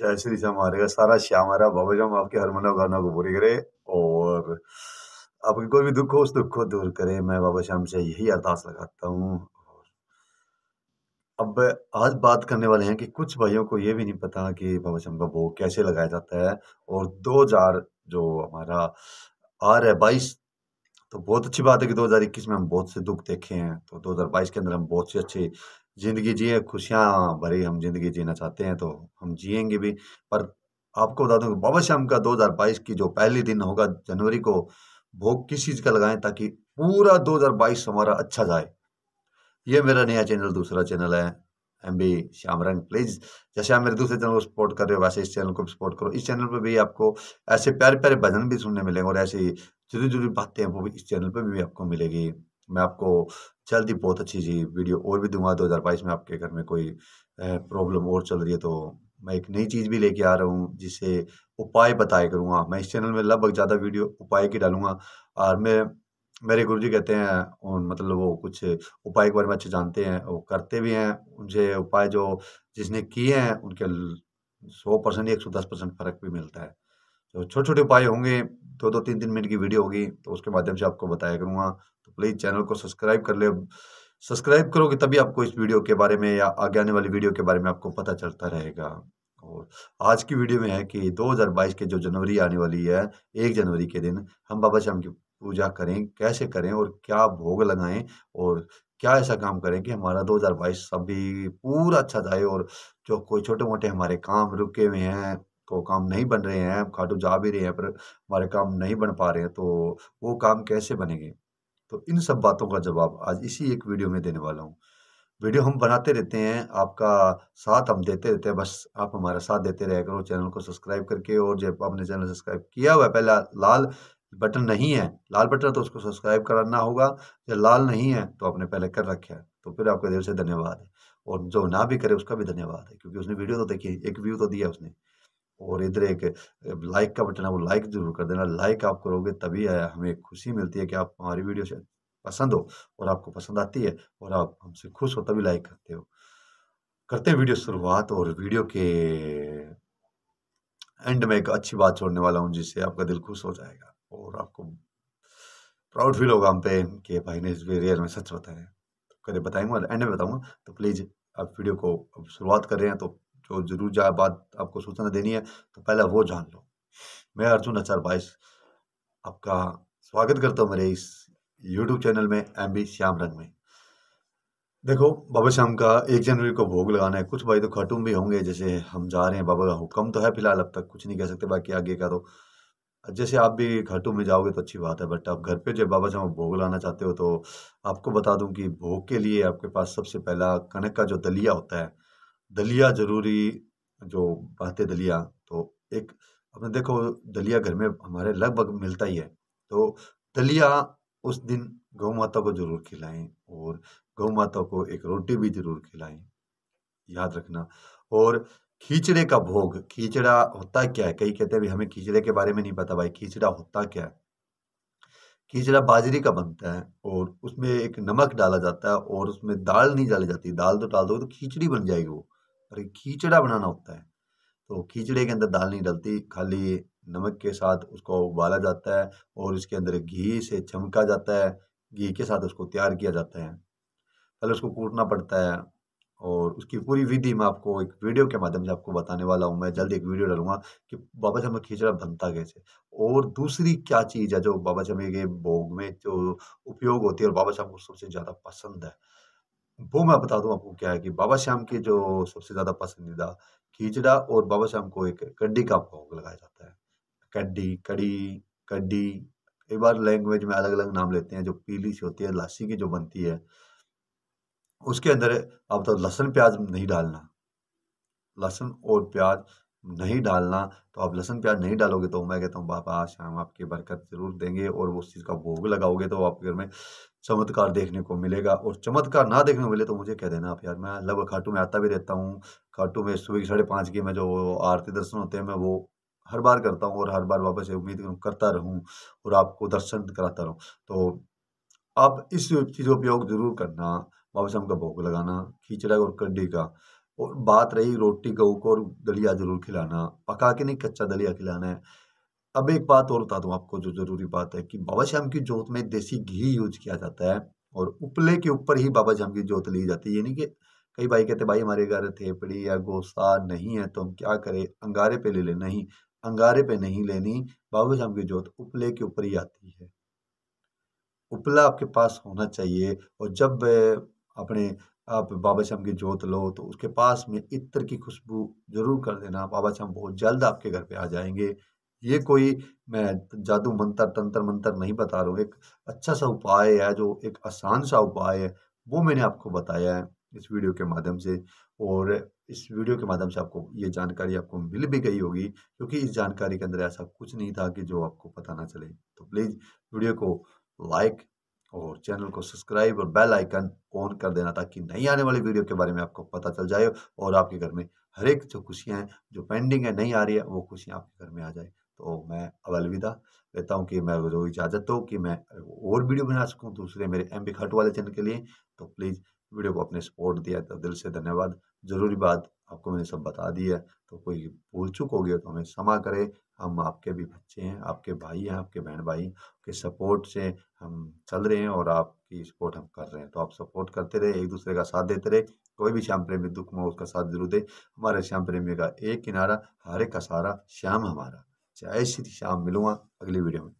जय श्री श्याम हरेगा सारा श्याम हरा बाबा श्याम आपके हर मनोव गाना को पूरी करे और आपके कोई भी दुख हो उस दुख को दूर करे मैं बाबा श्याम से यही अरदास लगाता हूँ अब आज बात करने वाले हैं कि कुछ भाइयों को ये भी नहीं पता कि बाबा श्याम का भोग कैसे लगाया जाता है और दो हजार जो हमारा आ रहा है बाईस तो बहुत अच्छी बात है कि दो हजार इक्कीस में हम बहुत से दुख देखे हैं तो दो हजार बाईस के अंदर हम बहुत से अच्छे ज़िंदगी जिए खुशियाँ भरी हम ज़िंदगी जीना चाहते हैं तो हम जिएंगे भी पर आपको बता दूँ बाबा श्याम का दो की जो पहली दिन होगा जनवरी को भोग किस चीज़ का लगाएं ताकि पूरा 2022 हमारा अच्छा जाए ये मेरा नया चैनल दूसरा चैनल है एम बी श्याम रंग प्लीज़ जैसे आप मेरे दूसरे चैनल को सपोर्ट कर रहे हो वैसे इस चैनल को भी सपोर्ट करो इस चैनल पर भी आपको ऐसे प्यारे प्यारे भजन भी सुनने मिलेंगे और ऐसी जुड़ी जुड़ी बातें वो भी इस चैनल पर भी आपको मिलेगी मैं आपको चलती बहुत अच्छी जी वीडियो और भी दूंगा 2022 में आपके घर में कोई प्रॉब्लम और चल रही है तो मैं एक नई चीज़ भी लेके आ रहा हूँ जिसे उपाय बताए करूँगा मैं इस चैनल में लगभग ज़्यादा वीडियो उपाय की डालूंगा और मैं मेरे गुरु जी कहते हैं उन मतलब वो कुछ उपाय के बारे में अच्छे जानते हैं वो करते भी हैं उनसे उपाय जो जिसने किए हैं उनके सौ परसेंट एक सौ दस परसेंट फर्क भी मिलता है तो छोटे छोटे उपाय होंगे दो दो तीन तीन मिनट की वीडियो होगी तो उसके माध्यम से आपको बताया करूँगा प्लीज़ चैनल को सब्सक्राइब कर ले सब्सक्राइब करोगे तभी आपको इस वीडियो के बारे में या आगे आने वाली वीडियो के बारे में आपको पता चलता रहेगा और आज की वीडियो में है कि 2022 के जो जनवरी आने वाली है एक जनवरी के दिन हम बाबा श्याम की पूजा करें कैसे करें और क्या भोग लगाएं और क्या ऐसा काम करें कि हमारा 2022 सभी पूरा अच्छा जाए और जो कोई छोटे मोटे हमारे काम रुके हुए हैं को काम नहीं बन रहे हैं खाटू जा भी रहे हैं पर हमारे काम नहीं बन पा रहे हैं तो वो काम कैसे बनेंगे तो इन सब बातों का जवाब आज इसी एक वीडियो में देने वाला हूँ वीडियो हम बनाते रहते हैं आपका साथ हम देते रहते हैं बस आप हमारा साथ देते रह करो चैनल को सब्सक्राइब करके और जब आपने चैनल सब्सक्राइब किया हुआ है पहला लाल बटन नहीं है लाल बटन तो उसको सब्सक्राइब कराना होगा जब लाल नहीं है तो आपने पहले कर रखा है तो फिर आपके दिल से धन्यवाद है और जो ना भी करे उसका भी धन्यवाद है क्योंकि उसने वीडियो तो देखी एक व्यू तो दिया उसने और इधर एक लाइक का बटन है वो लाइक ज़रूर कर देना लाइक आप करोगे तभी हमें खुशी मिलती है कि आप हमारी वीडियो से पसंद हो और आपको पसंद आती है और आप हमसे खुश हो तभी लाइक करते हो करते हैं वीडियो शुरुआत और वीडियो के एंड में एक अच्छी बात छोड़ने वाला हूँ जिससे आपका दिल खुश हो जाएगा और आपको प्राउड फील होगा हम पे कि भाई ने इस रियल में सच बताया तो करें बताएंगे और एंड में बताऊँगा तो प्लीज़ आप वीडियो को शुरुआत कर रहे हैं तो जो ज़रूर जाए बात आपको सूचना देनी है तो पहले वो जान लो मैं अर्जुन अचार बाईस आपका स्वागत करता हूँ मेरे इस यूट्यूब चैनल में एम बी श्याम रंग में देखो बाबा श्याम का एक जनवरी को भोग लगाना है कुछ भाई तो खाटूम भी होंगे जैसे हम जा रहे हैं बाबा का हुक्म तो है फिलहाल अब तक कुछ नहीं कह सकते बाकी आगे का तो जैसे आप भी खाटू में जाओगे तो अच्छी बात है बट आप घर पे जब बाबा श्याम भोग लाना चाहते हो तो आपको बता दूं कि भोग के लिए आपके पास सबसे पहला कनक का जो दलिया होता है दलिया ज़रूरी जो बातें दलिया तो एक अपने देखो दलिया घर में हमारे लगभग मिलता ही है तो दलिया उस दिन गौ माता को जरूर खिलाएं और गौ माता को एक रोटी भी जरूर खिलाएं याद रखना और खींचड़े का भोग खींचड़ा होता क्या है कई कहते हैं हमें खींचड़े के बारे में नहीं पता भाई खींचड़ा होता क्या है खींचड़ा बाजरी का बनता है और उसमें एक नमक डाला जाता है और उसमें दाल नहीं डाली जाती दाल तो डाल दो तो खींचड़ी बन जाएगी वो अरे खींचड़ा बनाना होता है तो खींचड़े के अंदर दाल नहीं डलती खाली नमक के साथ उसको उबाला जाता है और उसके अंदर घी से चमका जाता है घी के साथ उसको तैयार किया जाता है पहले उसको कूटना पड़ता है और उसकी पूरी विधि मैं आपको एक वीडियो के माध्यम से आपको बताने वाला हूँ मैं जल्दी एक वीडियो डालूंगा कि बाबा छम्बे खिचड़ा बनता कैसे और दूसरी क्या चीज़ है जो बाबा जमे के भोग में जो उपयोग होती है और बाबा छम्बे को सबसे ज़्यादा पसंद है वो मैं बता दूं आपको क्या है कि बाबा श्याम के जो सबसे ज़्यादा पसंदीदा खींचड़ा और बाबा श्याम को एक कड्डी का भोग लगाया जाता है कड्डी कड़ी कड्डी कई बार लैंग्वेज में अलग अलग नाम लेते हैं जो पीली सी होती है लासी की जो बनती है उसके अंदर आप तो लहसुन प्याज नहीं डालना लहसुन और प्याज नहीं डालना तो आप लहसुन प्याज नहीं डालोगे तो मैं कहता हूँ बाबा शाम आपकी बरकत ज़रूर देंगे और उस चीज़ का भोग लगाओगे तो आपके घर में चमत्कार देखने को मिलेगा और चमत्कार ना देखने को मिले तो मुझे कह देना आप यार मैं लव खाटू में आता भी रहता हूँ खाटू में सुबह साढ़े पाँच की मैं जो आरती दर्शन होते हैं मैं वो हर बार करता हूँ और हर बार बाबा से उम्मीद करता रहूँ और आपको दर्शन कराता रहूँ तो आप इस चीज़ का उपयोग जरूर करना बाबा शाम का भोग लगाना खींचड़ा और कड्डी का और बात रही रोटी गऊ को और दलिया जरूर खिलाना पका के नहीं कच्चा दलिया खिलाना है अब एक बात और बता दूँ आपको जो ज़रूरी बात है कि बाबा श्याम की जोत में देसी घी यूज किया जाता है और उपले के ऊपर ही बाबा श्याम की जोत ली जाती है यानी कि कई भाई कहते भाई हमारे घर थेपड़ी या गोसा नहीं है तो हम क्या करें अंगारे पे ले लेना ही अंगारे पे नहीं लेनी बाबा श्याम की जोत उपले के ऊपर ही आती है उपला आपके पास होना चाहिए और जब अपने आप बाबा श्याम की जोत लो तो उसके पास में इत्र की खुशबू जरूर कर देना बाबा श्याम बहुत जल्द आपके घर पे आ जाएंगे ये कोई मैं जादू मंत्र तंत्र मंत्र नहीं बता रहा हूँ एक अच्छा सा उपाय है जो एक आसान सा उपाय है वो मैंने आपको बताया है इस वीडियो के माध्यम से और इस वीडियो के माध्यम से आपको ये जानकारी आपको मिल भी गई होगी क्योंकि इस जानकारी के अंदर ऐसा कुछ नहीं था कि जो आपको पता ना चले तो प्लीज़ वीडियो को लाइक और चैनल को सब्सक्राइब और बेल आइकन ऑन कर देना ताकि नई आने वाली वीडियो के बारे में आपको पता चल जाए और आपके घर में हर एक जो खुशियाँ हैं जो पेंडिंग है नहीं आ रही है वो खुशियाँ आपके घर में आ जाए तो मैं अलविदा लेता हूँ कि मैं जो इजाज़त हो कि मैं और वीडियो बना सकूँ दूसरे मेरे एम बी खट वाले चैनल के लिए तो प्लीज़ वीडियो को आपने सपोर्ट दिया तो दिल से धन्यवाद ज़रूरी बात आपको मैंने सब बता दी है तो कोई भूल चुक हो गया तो हमें क्षमा करें हम आपके भी बच्चे हैं आपके भाई हैं आपके बहन भाई के सपोर्ट से हम चल रहे हैं और आपकी सपोर्ट हम कर रहे हैं तो आप सपोर्ट करते रहे एक दूसरे का साथ देते रहे कोई भी श्याम प्रेमी दुख में उसका साथ जरूर दे हमारे श्याम प्रेमी का एक किनारा एक का सारा श्याम हमारा चाहे श्री श्याम मिलूंगा अगली वीडियो में